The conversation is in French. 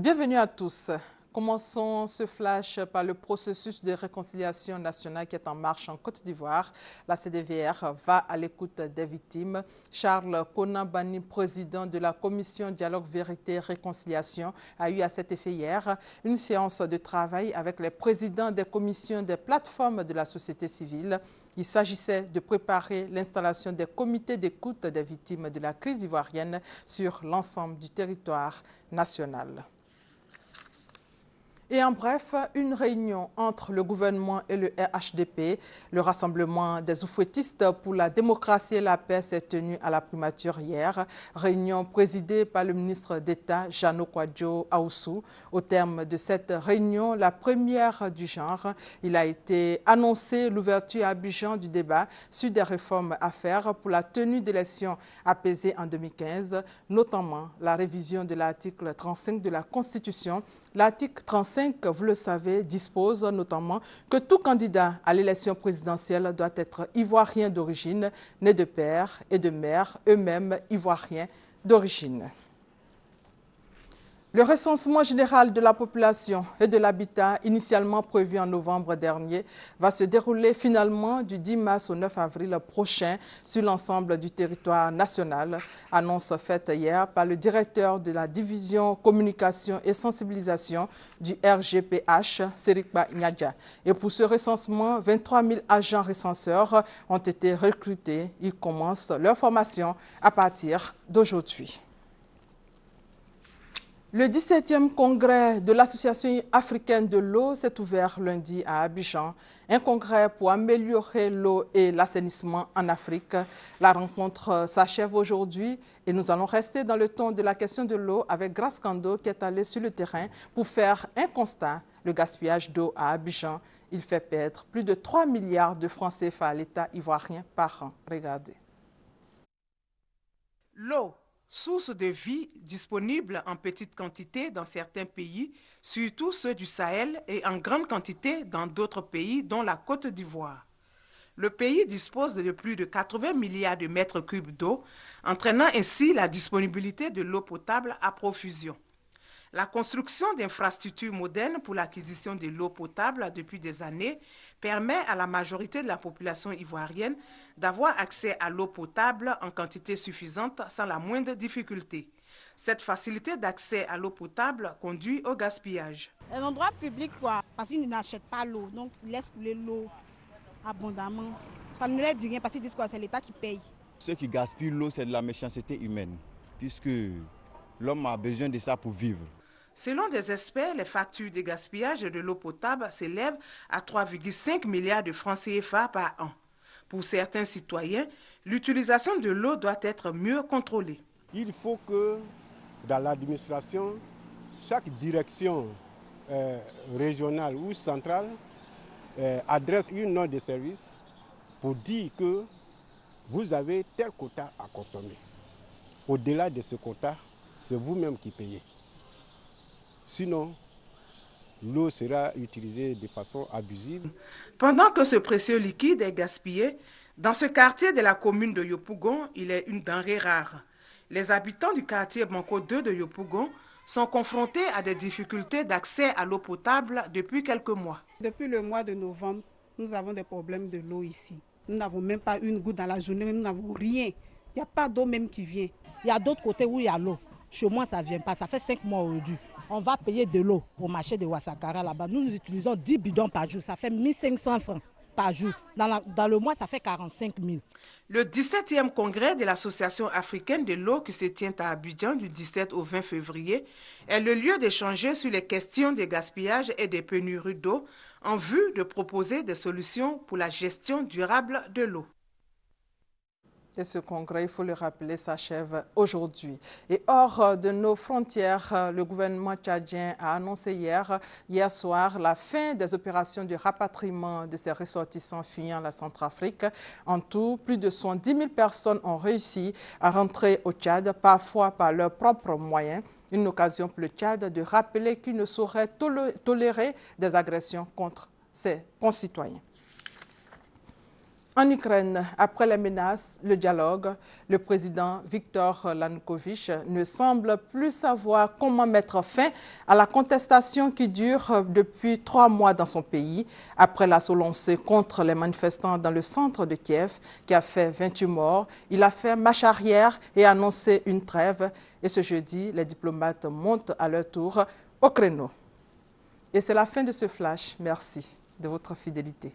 Bienvenue à tous. Commençons ce flash par le processus de réconciliation nationale qui est en marche en Côte d'Ivoire. La CDVR va à l'écoute des victimes. Charles Konabani, président de la commission Dialogue Vérité Réconciliation, a eu à cet effet hier une séance de travail avec les présidents des commissions des plateformes de la société civile il s'agissait de préparer l'installation des comités d'écoute des victimes de la crise ivoirienne sur l'ensemble du territoire national. Et en bref, une réunion entre le gouvernement et le RHDP. Le rassemblement des oufouettistes pour la démocratie et la paix s'est tenue à la primature hier. Réunion présidée par le ministre d'État, Jano Kwadjo Aoussou. Au terme de cette réunion, la première du genre, il a été annoncé l'ouverture à bijan du débat sur des réformes à faire pour la tenue d'élections apaisées en 2015, notamment la révision de l'article 35 de la Constitution L'article 35, vous le savez, dispose notamment que tout candidat à l'élection présidentielle doit être ivoirien d'origine, né de père et de mère, eux-mêmes ivoiriens d'origine. Le recensement général de la population et de l'habitat, initialement prévu en novembre dernier, va se dérouler finalement du 10 mars au 9 avril prochain sur l'ensemble du territoire national. Annonce faite hier par le directeur de la division communication et sensibilisation du RGPH, Serikba Nyadja. Et pour ce recensement, 23 000 agents recenseurs ont été recrutés. Ils commencent leur formation à partir d'aujourd'hui. Le 17e congrès de l'Association africaine de l'eau s'est ouvert lundi à Abidjan, un congrès pour améliorer l'eau et l'assainissement en Afrique. La rencontre s'achève aujourd'hui et nous allons rester dans le ton de la question de l'eau avec Grace Kando qui est allée sur le terrain pour faire un constat, le gaspillage d'eau à Abidjan. Il fait perdre plus de 3 milliards de francs CFA à l'État ivoirien par an. Regardez. L'eau source de vie disponible en petite quantité dans certains pays, surtout ceux du Sahel, et en grande quantité dans d'autres pays, dont la Côte d'Ivoire. Le pays dispose de plus de 80 milliards de mètres cubes d'eau, entraînant ainsi la disponibilité de l'eau potable à profusion. La construction d'infrastructures modernes pour l'acquisition de l'eau potable depuis des années permet à la majorité de la population ivoirienne d'avoir accès à l'eau potable en quantité suffisante sans la moindre difficulté. Cette facilité d'accès à l'eau potable conduit au gaspillage. Un endroit public, quoi, parce qu'ils n'achètent pas l'eau, donc ils laissent couler l'eau abondamment. Ça ne leur dit rien parce qu'ils disent quoi, c'est l'État qui paye. Ceux qui gaspillent l'eau, c'est de la méchanceté humaine, puisque l'homme a besoin de ça pour vivre. Selon des experts, les factures de gaspillage de l'eau potable s'élèvent à 3,5 milliards de francs CFA par an. Pour certains citoyens, l'utilisation de l'eau doit être mieux contrôlée. Il faut que dans l'administration, chaque direction euh, régionale ou centrale euh, adresse une note de service pour dire que vous avez tel quota à consommer. Au-delà de ce quota, c'est vous-même qui payez. Sinon, l'eau sera utilisée de façon abusive. Pendant que ce précieux liquide est gaspillé, dans ce quartier de la commune de Yopougon, il est une denrée rare. Les habitants du quartier Banco 2 de Yopougon sont confrontés à des difficultés d'accès à l'eau potable depuis quelques mois. Depuis le mois de novembre, nous avons des problèmes de l'eau ici. Nous n'avons même pas une goutte dans la journée, nous n'avons rien. Il n'y a pas d'eau même qui vient. Il y a d'autres côtés où il y a l'eau. Chez moi, ça ne vient pas. Ça fait cinq mois aujourd'hui on va payer de l'eau au marché de Ouassakara là-bas. Nous, nous utilisons 10 bidons par jour, ça fait 1500 francs. Par jour. Dans, dans, le mois, ça fait 45 000. Le 17e congrès de l'Association africaine de l'eau qui se tient à Abidjan du 17 au 20 février est le lieu d'échanger sur les questions des gaspillages et des pénuries d'eau en vue de proposer des solutions pour la gestion durable de l'eau. Et ce congrès, il faut le rappeler, s'achève aujourd'hui. Et hors de nos frontières, le gouvernement tchadien a annoncé hier, hier soir la fin des opérations de rapatriement de ses ressortissants fuyant la Centrafrique. En tout, plus de 110 000 personnes ont réussi à rentrer au Tchad, parfois par leurs propres moyens. Une occasion pour le Tchad de rappeler qu'il ne saurait tolérer des agressions contre ses concitoyens. En Ukraine, après les menaces, le dialogue, le président Viktor Yanukovych ne semble plus savoir comment mettre fin à la contestation qui dure depuis trois mois dans son pays, après l'assaut lancé contre les manifestants dans le centre de Kiev, qui a fait 28 morts. Il a fait marche arrière et annoncé une trêve. Et ce jeudi, les diplomates montent à leur tour au créneau. Et c'est la fin de ce flash. Merci de votre fidélité.